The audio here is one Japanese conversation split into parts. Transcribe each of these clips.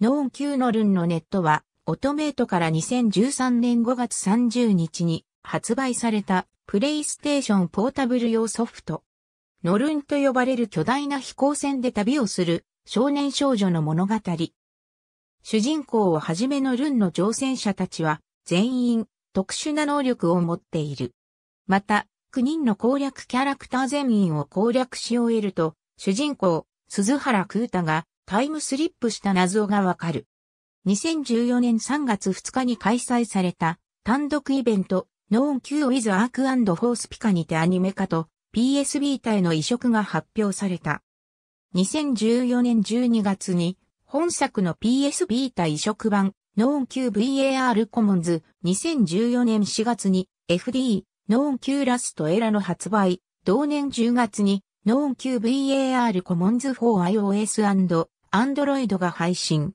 ノーン級のルンのネットは、オトメートから2013年5月30日に発売されたプレイステーションポータブル用ソフト。ノルンと呼ばれる巨大な飛行船で旅をする少年少女の物語。主人公をはじめのルンの乗船者たちは全員特殊な能力を持っている。また、9人の攻略キャラクター全員を攻略し終えると、主人公、鈴原空太がタイムスリップした謎がわかる。2014年3月2日に開催された単独イベント、ノーン Q ウィズアークフォースピカにてアニメ化と PS ビータへの移植が発表された。2014年12月に本作の PS ビータ移植版ノーン Q VAR コモンズ2014年4月に FD ノーン Q ラストエラの発売同年10月にノーン Q VAR コモンズ 4iOS& Android が配信。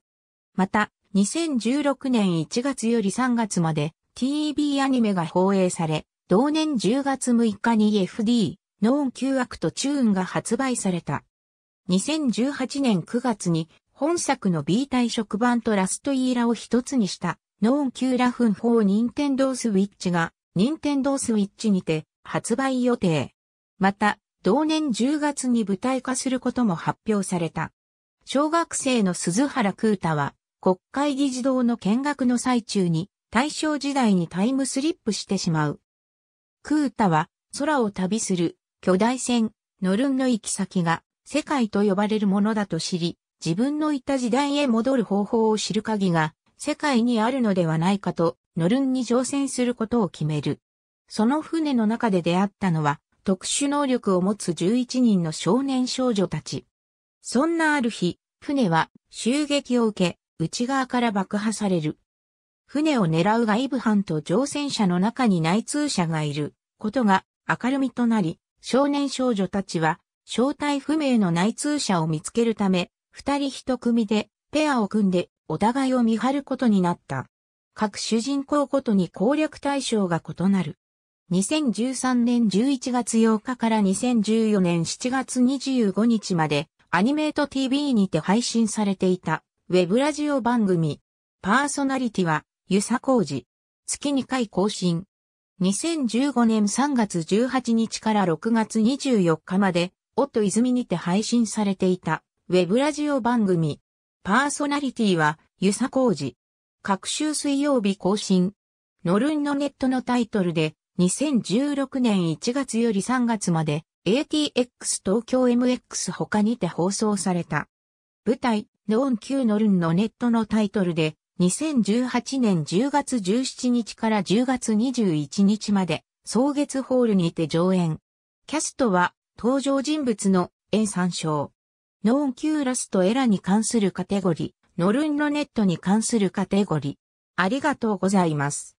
また、2016年1月より3月まで TV アニメが放映され、同年10月6日に FD、ノーンアクトチューンが発売された。2018年9月に本作の B 対色版とラストイーラを一つにしたノーン旧ラフン4ニンテンドースウィッチがニンテンドースウィッチにて発売予定。また、同年10月に舞台化することも発表された。小学生の鈴原空太は、国会議事堂の見学の最中に、大正時代にタイムスリップしてしまう。空太は、空を旅する、巨大船、ノルンの行き先が、世界と呼ばれるものだと知り、自分のいた時代へ戻る方法を知る鍵が、世界にあるのではないかと、ノルンに乗船することを決める。その船の中で出会ったのは、特殊能力を持つ11人の少年少女たち。そんなある日、船は襲撃を受け、内側から爆破される。船を狙う外部班と乗船者の中に内通者がいることが明るみとなり、少年少女たちは正体不明の内通者を見つけるため、二人一組でペアを組んでお互いを見張ることになった。各主人公ごとに攻略対象が異なる。2013年11月8日から2014年7月25日までアニメート TV にて配信されていた、ウェブラジオ番組。パーソナリティは、ゆさこうじ。月2回更新。2015年3月18日から6月24日まで、と泉にて配信されていた、ウェブラジオ番組。パーソナリティは、ゆさこうじ。各週水曜日更新。ノルンのネットのタイトルで、2016年1月より3月まで、ATX 東京 MX 他にて放送された。舞台、ノーン Q ノルンのネットのタイトルで、2018年10月17日から10月21日まで、草月ホールにて上演。キャストは、登場人物の演参照。ノーンキューラスとエラに関するカテゴリー、ノルンのネットに関するカテゴリー。ありがとうございます。